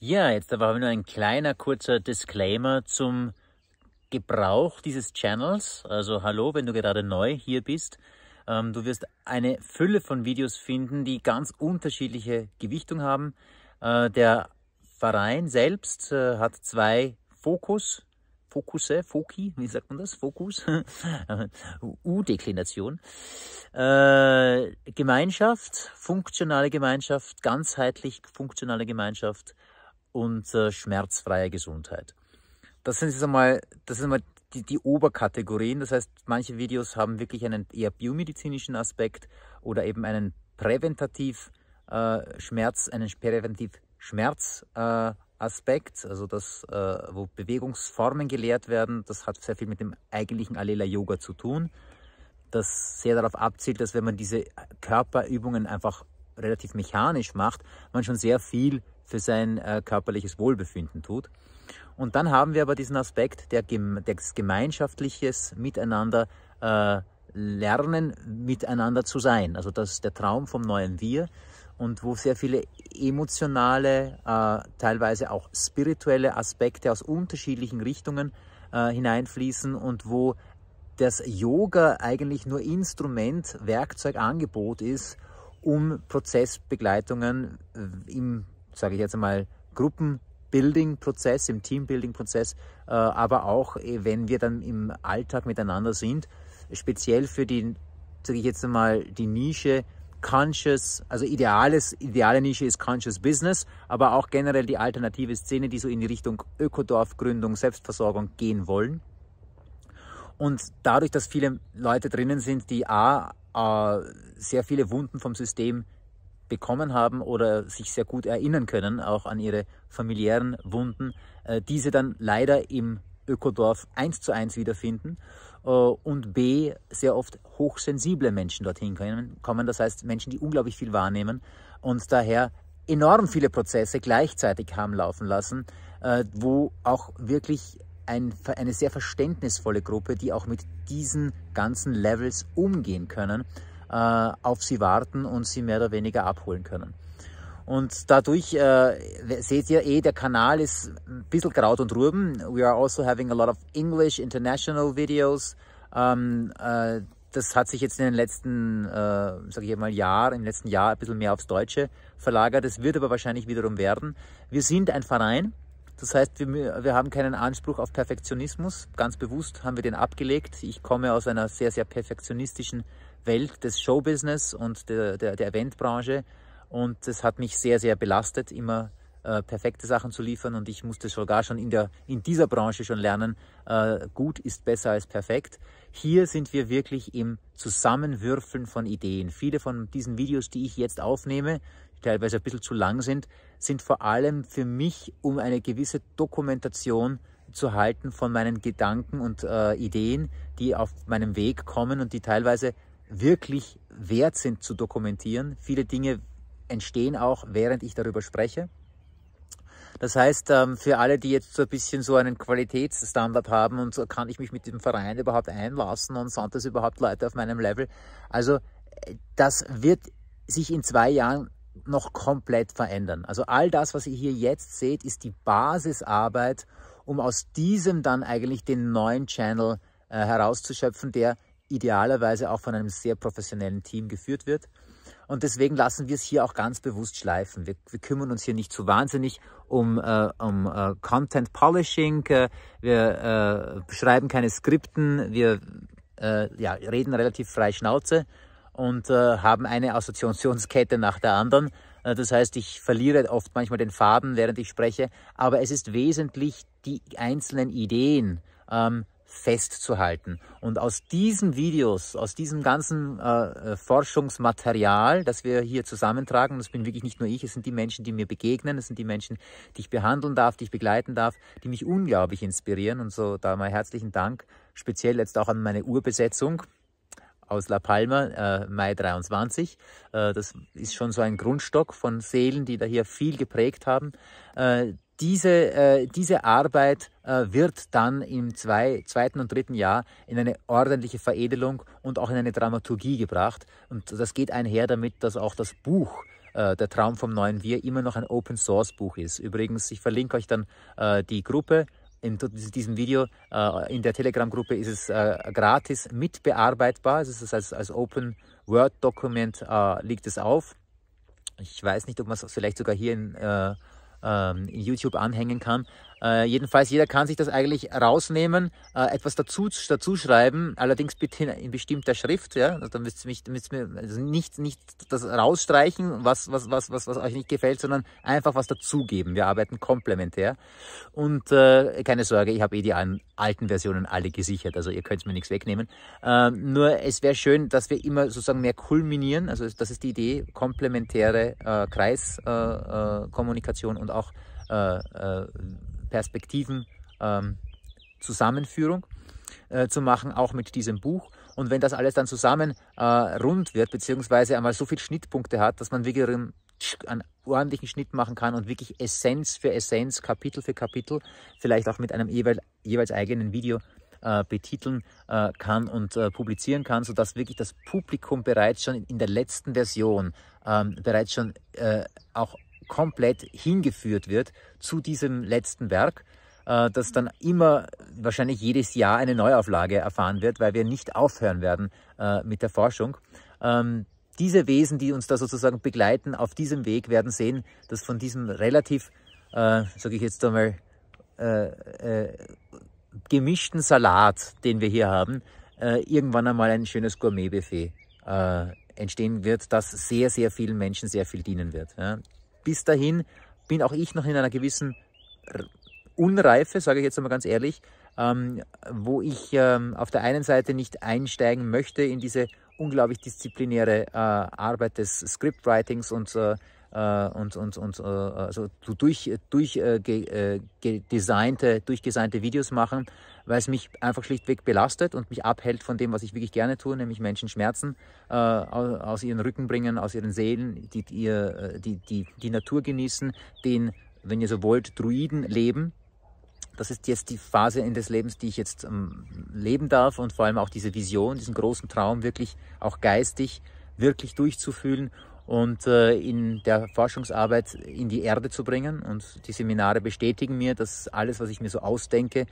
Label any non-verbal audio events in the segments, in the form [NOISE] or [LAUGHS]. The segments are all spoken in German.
Ja, jetzt aber nur ein kleiner kurzer Disclaimer zum Gebrauch dieses Channels. Also hallo, wenn du gerade neu hier bist. Ähm, du wirst eine Fülle von Videos finden, die ganz unterschiedliche Gewichtung haben. Äh, der Verein selbst äh, hat zwei Fokus, Fokusse, Foki, wie sagt man das? Fokus? [LAUGHS] U-Deklination. Äh, Gemeinschaft, funktionale Gemeinschaft, ganzheitlich funktionale Gemeinschaft, und äh, schmerzfreie Gesundheit. Das sind jetzt einmal, das sind einmal die, die Oberkategorien. Das heißt, manche Videos haben wirklich einen eher biomedizinischen Aspekt oder eben einen präventativ äh, Schmerz, einen präventiv Schmerz äh, Aspekt, also das, äh, wo Bewegungsformen gelehrt werden, das hat sehr viel mit dem eigentlichen Alela Yoga zu tun, das sehr darauf abzielt, dass wenn man diese Körperübungen einfach relativ mechanisch macht, man schon sehr viel für sein äh, körperliches Wohlbefinden tut. Und dann haben wir aber diesen Aspekt der, des gemeinschaftliches Miteinander äh, lernen, miteinander zu sein. Also das ist der Traum vom neuen Wir und wo sehr viele emotionale, äh, teilweise auch spirituelle Aspekte aus unterschiedlichen Richtungen äh, hineinfließen und wo das Yoga eigentlich nur Instrument, Werkzeug, Angebot ist, um Prozessbegleitungen äh, im sage ich jetzt einmal, gruppenbuilding prozess im teambuilding building prozess äh, aber auch äh, wenn wir dann im Alltag miteinander sind, speziell für die, sage ich jetzt einmal, die Nische Conscious, also ideales, ideale Nische ist Conscious Business, aber auch generell die alternative Szene, die so in die Richtung Ökodorfgründung, Selbstversorgung gehen wollen. Und dadurch, dass viele Leute drinnen sind, die A, sehr viele Wunden vom System bekommen haben oder sich sehr gut erinnern können, auch an ihre familiären Wunden, äh, diese dann leider im Ökodorf eins zu eins wiederfinden äh, und b, sehr oft hochsensible Menschen dorthin kommen, das heißt Menschen, die unglaublich viel wahrnehmen und daher enorm viele Prozesse gleichzeitig haben laufen lassen, äh, wo auch wirklich ein, eine sehr verständnisvolle Gruppe, die auch mit diesen ganzen Levels umgehen können, äh, auf sie warten und sie mehr oder weniger abholen können. Und dadurch äh, seht ihr eh, der Kanal ist ein bisschen Kraut und Rüben. We are also having a lot of English international videos. Ähm, äh, das hat sich jetzt in den letzten, äh, sage ich mal, Jahr, im letzten Jahr ein bisschen mehr aufs Deutsche verlagert. Das wird aber wahrscheinlich wiederum werden. Wir sind ein Verein, das heißt, wir, wir haben keinen Anspruch auf Perfektionismus. Ganz bewusst haben wir den abgelegt. Ich komme aus einer sehr, sehr perfektionistischen Welt des Showbusiness und der, der, der Eventbranche. Und das hat mich sehr, sehr belastet, immer äh, perfekte Sachen zu liefern und ich musste sogar schon in, der, in dieser Branche schon lernen, äh, gut ist besser als perfekt. Hier sind wir wirklich im Zusammenwürfeln von Ideen. Viele von diesen Videos, die ich jetzt aufnehme, die teilweise ein bisschen zu lang sind, sind vor allem für mich, um eine gewisse Dokumentation zu halten von meinen Gedanken und äh, Ideen, die auf meinem Weg kommen und die teilweise wirklich wert sind zu dokumentieren. Viele Dinge entstehen auch, während ich darüber spreche. Das heißt, ähm, für alle, die jetzt so ein bisschen so einen Qualitätsstandard haben und so kann ich mich mit dem Verein überhaupt einlassen und sind das überhaupt Leute auf meinem Level. Also äh, das wird sich in zwei Jahren noch komplett verändern. Also all das, was ihr hier jetzt seht, ist die Basisarbeit, um aus diesem dann eigentlich den neuen Channel äh, herauszuschöpfen, der idealerweise auch von einem sehr professionellen Team geführt wird. Und deswegen lassen wir es hier auch ganz bewusst schleifen. Wir, wir kümmern uns hier nicht zu so wahnsinnig um, äh, um äh, Content Polishing. Äh, wir äh, schreiben keine Skripten. Wir äh, ja, reden relativ frei Schnauze und äh, haben eine Assoziationskette nach der anderen. Äh, das heißt, ich verliere oft manchmal den Faden, während ich spreche. Aber es ist wesentlich die einzelnen Ideen. Ähm, festzuhalten. Und aus diesen Videos, aus diesem ganzen äh, äh Forschungsmaterial, das wir hier zusammentragen, das bin wirklich nicht nur ich, es sind die Menschen, die mir begegnen, es sind die Menschen, die ich behandeln darf, die ich begleiten darf, die mich unglaublich inspirieren. Und so da mal herzlichen Dank, speziell jetzt auch an meine Urbesetzung aus La Palma, äh, Mai 23. Äh, das ist schon so ein Grundstock von Seelen, die da hier viel geprägt haben. Äh, diese, äh, diese Arbeit äh, wird dann im zwei, zweiten und dritten Jahr in eine ordentliche Veredelung und auch in eine Dramaturgie gebracht. Und das geht einher damit, dass auch das Buch äh, Der Traum vom neuen Wir immer noch ein Open-Source-Buch ist. Übrigens, ich verlinke euch dann äh, die Gruppe in diesem Video, äh, in der Telegram-Gruppe ist es äh, gratis mitbearbeitbar. Es ist als, als Open Word-Dokument liegt es auf. Ich weiß nicht, ob man es vielleicht sogar hier in ähm, YouTube anhängen kann, äh, jedenfalls, jeder kann sich das eigentlich rausnehmen, äh, etwas dazu, dazu schreiben, allerdings bitte in, bestimmter Schrift, ja. Also, dann müsst ihr mich, müsst ihr mir also nicht, nicht das rausstreichen, was, was, was, was, was euch nicht gefällt, sondern einfach was dazugeben. Wir arbeiten komplementär. Und äh, keine Sorge, ich habe eh die an, alten Versionen alle gesichert, also ihr könnt mir nichts wegnehmen. Ähm, nur es wäre schön, dass wir immer sozusagen mehr kulminieren, also das ist die Idee, komplementäre äh, Kreiskommunikation äh, äh, und auch äh, äh, Perspektiven ähm, Zusammenführung äh, zu machen, auch mit diesem Buch. Und wenn das alles dann zusammen äh, rund wird, beziehungsweise einmal so viele Schnittpunkte hat, dass man wirklich einen, einen ordentlichen Schnitt machen kann und wirklich Essenz für Essenz, Kapitel für Kapitel, vielleicht auch mit einem jeweil, jeweils eigenen Video äh, betiteln äh, kann und äh, publizieren kann, sodass wirklich das Publikum bereits schon in der letzten Version ähm, bereits schon äh, auch komplett hingeführt wird zu diesem letzten Werk, äh, das dann immer wahrscheinlich jedes Jahr eine Neuauflage erfahren wird, weil wir nicht aufhören werden äh, mit der Forschung. Ähm, diese Wesen, die uns da sozusagen begleiten auf diesem Weg, werden sehen, dass von diesem relativ, äh, sage ich jetzt einmal, äh, äh, gemischten Salat, den wir hier haben, äh, irgendwann einmal ein schönes Gourmetbuffet äh, entstehen wird, das sehr, sehr vielen Menschen sehr viel dienen wird. Ja bis dahin bin auch ich noch in einer gewissen Unreife, sage ich jetzt einmal ganz ehrlich, ähm, wo ich ähm, auf der einen Seite nicht einsteigen möchte in diese unglaublich disziplinäre äh, Arbeit des Scriptwritings und äh, äh, und, und, und äh, also durch, durch, äh, äh durchgesignte Videos machen, weil es mich einfach schlichtweg belastet und mich abhält von dem, was ich wirklich gerne tue, nämlich Menschen Schmerzen äh, aus, ihren Rücken bringen, aus ihren Seelen, die, die, äh, die, die, die Natur genießen, den, wenn ihr so wollt, Druiden leben. Das ist jetzt die Phase in des Lebens, die ich jetzt ähm, leben darf und vor allem auch diese Vision, diesen großen Traum wirklich auch geistig wirklich durchzufühlen und äh, in der Forschungsarbeit in die Erde zu bringen. Und die Seminare bestätigen mir, dass alles, was ich mir so ausdenke,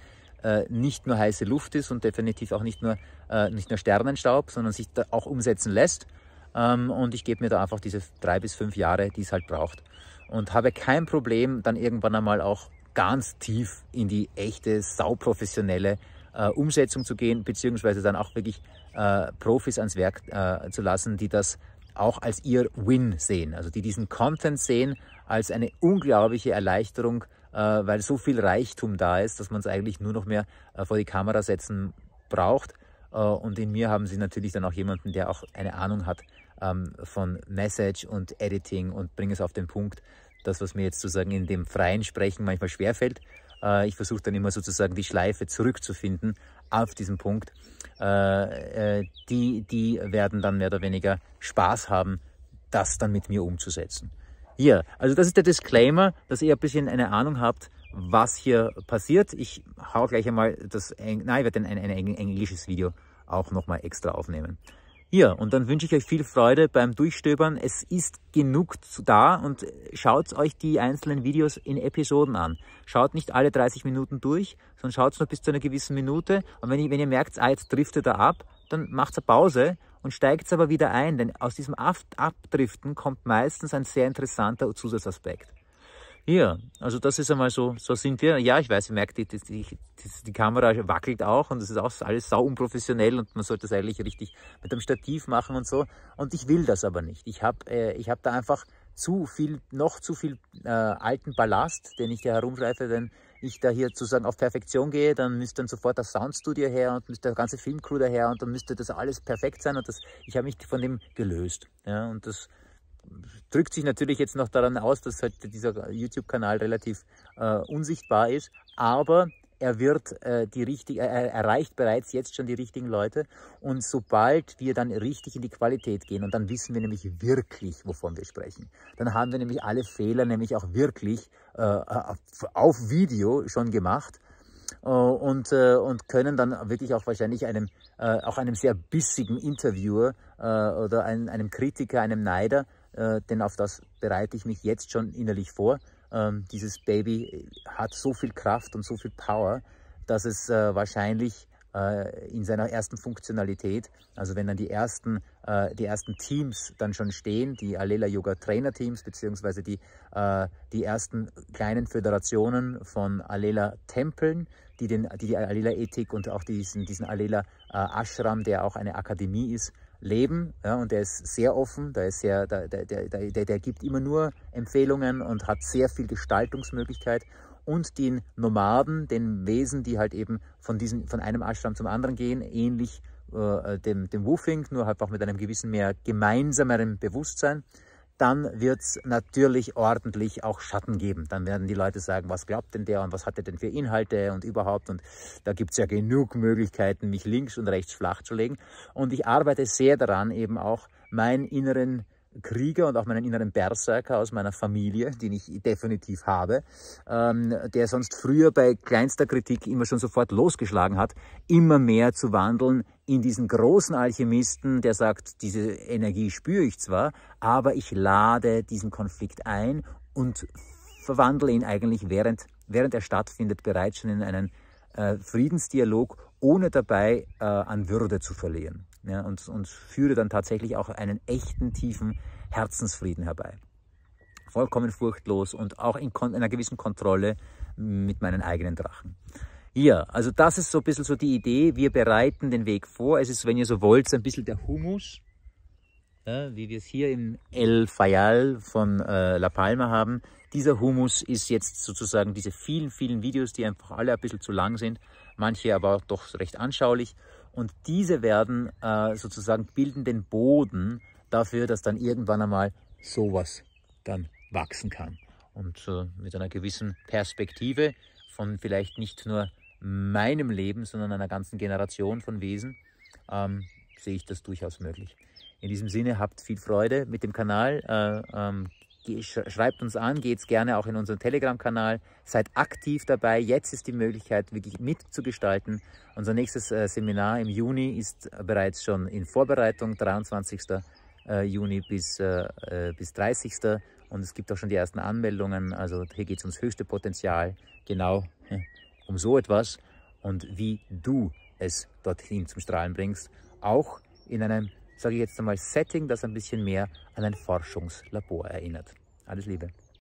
äh, nicht nur heiße Luft ist und definitiv auch nicht nur, äh, nicht nur Sternenstaub, sondern sich da auch umsetzen lässt. Ähm, und ich gebe mir da einfach diese drei bis fünf Jahre, die es halt braucht. Und habe kein Problem, dann irgendwann einmal auch ganz tief in die echte, sauprofessionelle äh, Umsetzung zu gehen, beziehungsweise dann auch wirklich äh, Profis ans Werk äh, zu lassen, die das auch als ihr Win sehen. Also die diesen Content sehen als eine unglaubliche Erleichterung, äh, weil so viel Reichtum da ist, dass man es eigentlich nur noch mehr äh, vor die Kamera setzen braucht. Äh, und in mir haben sie natürlich dann auch jemanden, der auch eine Ahnung hat ähm, von Message und Editing und bringe es auf den Punkt. Das, was mir jetzt sozusagen in dem freien Sprechen manchmal schwerfällt. Äh, ich versuche dann immer sozusagen die Schleife zurückzufinden auf diesen Punkt. Äh, äh, die, die werden dann mehr oder weniger Spaß haben, das dann mit mir umzusetzen. Hier, also das ist der Disclaimer, dass ihr ein bisschen eine Ahnung habt, was hier passiert. Ich hau gleich einmal das, Eng nein, ich werde ein, ein, ein englisches Video auch nochmal extra aufnehmen hier. Und dann wünsche ich euch viel Freude beim Durchstöbern. Es ist genug da und schaut euch die einzelnen Videos in Episoden an. Schaut nicht alle 30 Minuten durch, sondern schaut nur bis zu einer gewissen Minute. Und wenn ihr, wenn ihr merkt, ah, jetzt driftet er ab, dann macht eine Pause und steigt aber wieder ein, denn aus diesem Abdriften kommt meistens ein sehr interessanter Zusatzaspekt. Hier, also das ist einmal so, so sind wir. Ja, ich weiß, ihr merkt, die, die, die, die Kamera wackelt auch und das ist auch alles sau unprofessionell und man sollte das eigentlich richtig mit einem Stativ machen und so. Und ich will das aber nicht. Ich habe äh, hab da einfach zu viel, noch zu viel äh, alten Ballast, den ich da herumschleife, wenn ich da hier sozusagen auf Perfektion gehe, dann müsste dann sofort das Soundstudio her und müsste der ganze Filmcrew daher und dann müsste das alles perfekt sein und das, ich habe mich von dem gelöst. Ja, und das, drückt sich natürlich jetzt noch daran aus, dass halt dieser YouTube-Kanal relativ äh, unsichtbar ist, aber er wird äh, die richtig, er erreicht bereits jetzt schon die richtigen Leute und sobald wir dann richtig in die Qualität gehen und dann wissen wir nämlich wirklich, wovon wir sprechen, dann haben wir nämlich alle Fehler nämlich auch wirklich äh, auf, auf Video schon gemacht äh, und, äh, und können dann wirklich auch wahrscheinlich einem, äh, auch einem sehr bissigen Interviewer oder einem, einem Kritiker, einem Neider äh, denn auf das bereite ich mich jetzt schon innerlich vor. Ähm, dieses Baby hat so viel Kraft und so viel Power, dass es äh, wahrscheinlich äh, in seiner ersten Funktionalität, also wenn dann die ersten, äh, die ersten Teams dann schon stehen, die Alela Yoga Trainer Teams, beziehungsweise die, äh, die ersten kleinen Föderationen von Alela Tempeln, die den, die, die Alela Ethik und auch diesen, diesen Alela äh, Ashram, der auch eine Akademie ist, leben. Ja, und der ist sehr offen, der, ist sehr, der, der, der, der, gibt immer nur Empfehlungen und hat sehr viel Gestaltungsmöglichkeit. Und den Nomaden, den Wesen, die halt eben von, diesen, von einem Ashram zum anderen gehen, ähnlich äh, dem, dem Woofing, nur halt auch mit einem gewissen mehr gemeinsameren Bewusstsein dann wird es natürlich ordentlich auch Schatten geben. Dann werden die Leute sagen, was glaubt denn der und was hat er denn für Inhalte und überhaupt. Und da gibt es ja genug Möglichkeiten, mich links und rechts flach zu legen. Und ich arbeite sehr daran, eben auch meinen inneren Krieger und auch meinen inneren Berserker aus meiner Familie, den ich definitiv habe, ähm, der sonst früher bei kleinster Kritik immer schon sofort losgeschlagen hat, immer mehr zu wandeln in diesen großen Alchemisten, der sagt, diese Energie spüre ich zwar, aber ich lade diesen Konflikt ein und verwandle ihn eigentlich während, während er stattfindet bereits schon in einen äh, Friedensdialog, ohne dabei äh, an Würde zu verlieren ja, und, und führe dann tatsächlich auch einen echten tiefen Herzensfrieden herbei. Vollkommen furchtlos und auch in, in einer gewissen Kontrolle mit meinen eigenen Drachen. Ja, also das ist so ein bisschen so die Idee. Wir bereiten den Weg vor. Es ist, wenn ihr so wollt, ein bisschen der Humus, ja, wie wir es hier im El Fayal von äh, La Palma haben. Dieser Humus ist jetzt sozusagen diese vielen, vielen Videos, die einfach alle ein bisschen zu lang sind, manche aber doch recht anschaulich. Und diese werden äh, sozusagen bilden den Boden dafür, dass dann irgendwann einmal sowas dann wachsen kann. Und äh, mit einer gewissen Perspektive von vielleicht nicht nur meinem Leben, sondern einer ganzen Generation von Wesen, ähm, sehe ich das durchaus möglich. In diesem Sinne, habt viel Freude mit dem Kanal, äh, ähm, schreibt uns an, geht's gerne auch in unseren Telegram-Kanal, seid aktiv dabei. Jetzt ist die Möglichkeit, wirklich mitzugestalten. Unser nächstes äh, Seminar im Juni ist bereits schon in Vorbereitung, 23. Äh, Juni bis, äh, bis 30. Und es gibt auch schon die ersten Anmeldungen. Also hier geht es ums höchste Potenzial, genau um so etwas und wie du es dorthin zum Strahlen bringst. Auch in einem sage ich jetzt einmal Setting, das ein bisschen mehr an ein Forschungslabor erinnert. Alles Liebe.